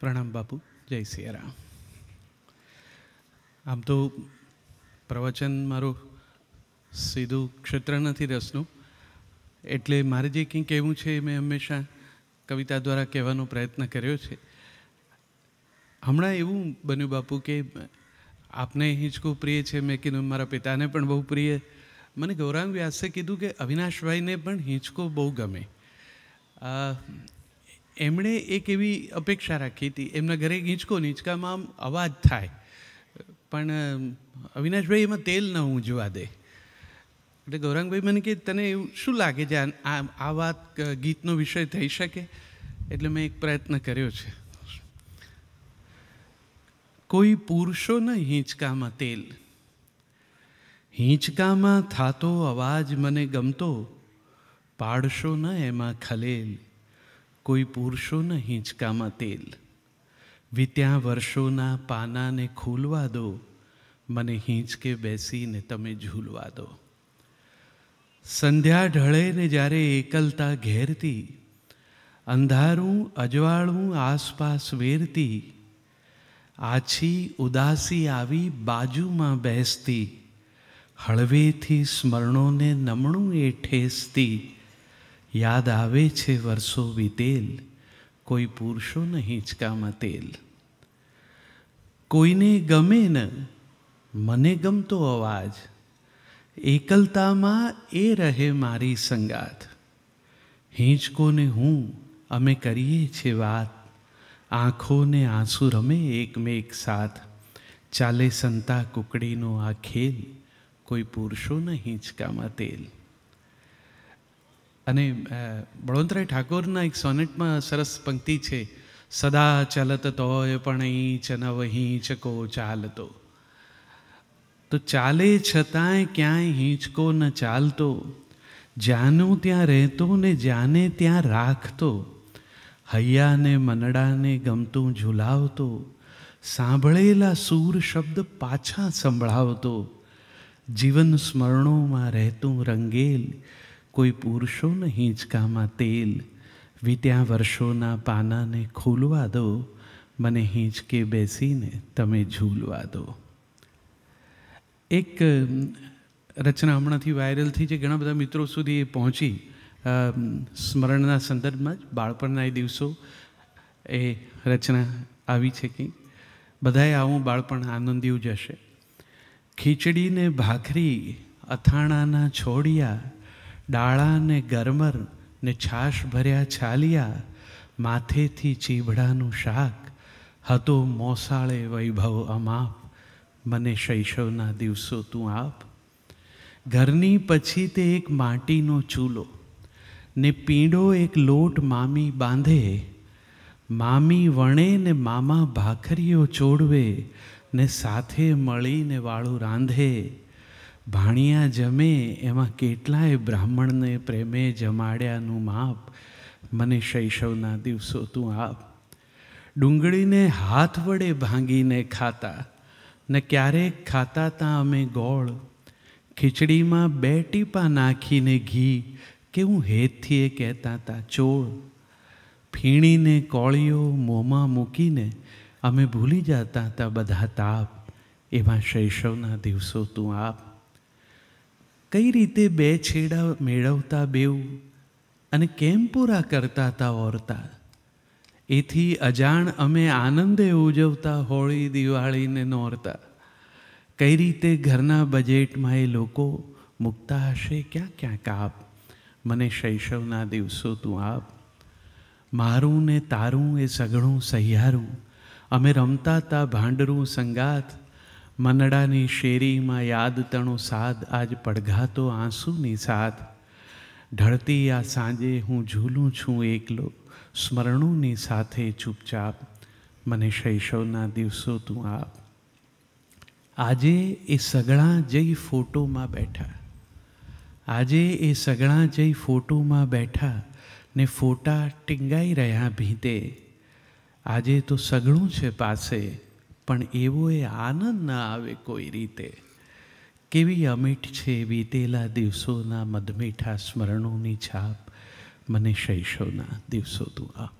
પ્રણામ બાપુ જય સિયારામ આમ તો પ્રવચન મારું સીધું ક્ષેત્ર નથી રસનું એટલે મારે જે કંઈ કહેવું છે એ મેં હંમેશા કવિતા દ્વારા કહેવાનો પ્રયત્ન કર્યો છે હમણાં એવું બન્યું બાપુ કે આપને હિંચકો પ્રિય છે મેં કીધું મારા પિતાને પણ બહુ પ્રિય મને ગૌરાંગ વ્યાસે કીધું કે અવિનાશભાઈને પણ હિંચકો બહુ ગમે એમણે એક એવી અપેક્ષા રાખી હતી એમના ઘરે ગીંચકો નીચકામાં આમ અવાજ થાય પણ અવિનાશભાઈ એમાં તેલ ન ઊંજવા દે એટલે ગૌરાંગભાઈ મને કે તને એવું શું લાગે છે આ આ વાત ગીતનો વિષય થઈ શકે એટલે મેં એક પ્રયત્ન કર્યો છે કોઈ પુરુષો પુરુષોને હિંચકામાં તેલ હિંચકામાં થાતો અવાજ મને ગમતો પાડશો ન એમાં ખલેલ કોઈ પુરુષોના હિંચકામાં તેલ વીત્યા વર્ષોના પાનાને ખોલવા દો મને હિંચકે બેસીને તમે ઝૂલવા દો સંધ્યા ઢળે ને જ્યારે એકલતા ઘેરતી અંધારું અજવાળું આસપાસ વેરતી આછી ઉદાસી આવી બાજુમાં બેસતી હળવેથી સ્મરણોને નમણું એ ઠેસતી યાદ આવે છે વર્ષો વિતેલ કોઈ પુરુષોને ન હિંચકામાં તેલ કોઈને ગમે ન મને ગમતો અવાજ એકલતામાં એ રહે મારી સંગાત હિંચકોને હું અમે કરીએ છે વાત આંખોને આંસુ રમે એકમેક સાથ ચાલે સંતા કુકડીનો આ ખેલ કોઈ પુરુષોને હિંચકામાં તેલ અને બળવંતરાય ઠાકોરના એક સોનેટમાં સરસ પંક્તિ છે સદા ચાલત તોય પણ ચ નવહી ચકો ચાલતો તો ચાલે છતાંય ક્યાંય હિંચકો ન ચાલતો જ્યાંનું ત્યાં રહેતો ને જાને ત્યાં રાખતો હૈયાને મનડાને ગમતું ઝુલાવતો સાંભળેલા સૂર શબ્દ પાછા સંભળાવતો જીવન સ્મરણોમાં રહેતું રંગેલ કોઈ પુરુષોને નહીં હિંચકામાં તેલ વીત્યા વર્ષોના પાનાને ખોલવા દો મને હિંચકે બેસીને તમે ઝૂલવા દો એક રચના હમણાંથી વાયરલ થઈ છે ઘણા બધા મિત્રો સુધી એ પહોંચી સ્મરણના સંદર્ભમાં જ બાળપણના એ દિવસો એ રચના આવી છે કે બધાએ આવું બાળપણ આનંદ્યું જશે ખીચડીને ભાખરી અથાણાના છોડિયા ડાળાને ગરમર ને છાશ ભર્યા છાલિયા માથેથી ચીભડાનું શાક હતો મોસાળે વૈભવ અમાપ મને શૈશવના દિવસો તું આપ ઘરની પછી તે એક માટીનો ચૂલો ને પીંડો એક લોટ મામી બાંધે મામી વણે ને મામા ભાખરીઓ ચોડવે ને સાથે મળીને વાળું રાંધે ભાણિયા જમે એમાં કેટલાય બ્રાહ્મણને પ્રેમે જમાડ્યાનું માપ મને શૈશવના દિવસો તું આપ ડુંગળીને હાથ વડે ભાંગીને ખાતા ને ક્યારેક ખાતા તા અમે ગોળ ખીચડીમાં બે ટીપા નાખીને ઘી કેવું હેતથી એ કહેતા તા ચોળ ફીણીને કોળીઓ મોંમાં મૂકીને અમે ભૂલી જતા તા બધા તાપ એમાં શૈશવના દિવસો તું આપ કઈ રીતે બે છેડા મેળવતા બેઉ અને કેમ પૂરા કરતા હતા ઓરતા એથી અજાણ અમે આનંદે ઉજવતા હોળી દિવાળીને નોરતા કઈ રીતે ઘરના બજેટમાં એ લોકો મૂકતા હશે ક્યાં ક્યાંક આપ મને શૈશવના દિવસો તું આપ મારું ને તારું એ સઘળું સહિયારું અમે રમતા તા ભાંડરું સંગાથ મનડાની શેરીમાં યાદ તણો સાદ આજ પડઘાતો આંસુની સાદ ઢળતી આ સાંજે હું ઝૂલું છું એકલો સ્મરણોની સાથે ચૂપચાપ મને શૈશવના દિવસો તું આપ આજે એ સગળા જઈ ફોટોમાં બેઠા આજે એ સગળા જઈ ફોટોમાં બેઠા ને ફોટા ટીંગાઈ રહ્યા ભીતે આજે તો સગળું છે પાસે પણ એવો એ આનંદ ના આવે કોઈ રીતે કેવી અમીઠ છે વીતેલા દિવસોના મધમીઠા સ્મરણોની છાપ મને શૈશોના દિવસો તું આપ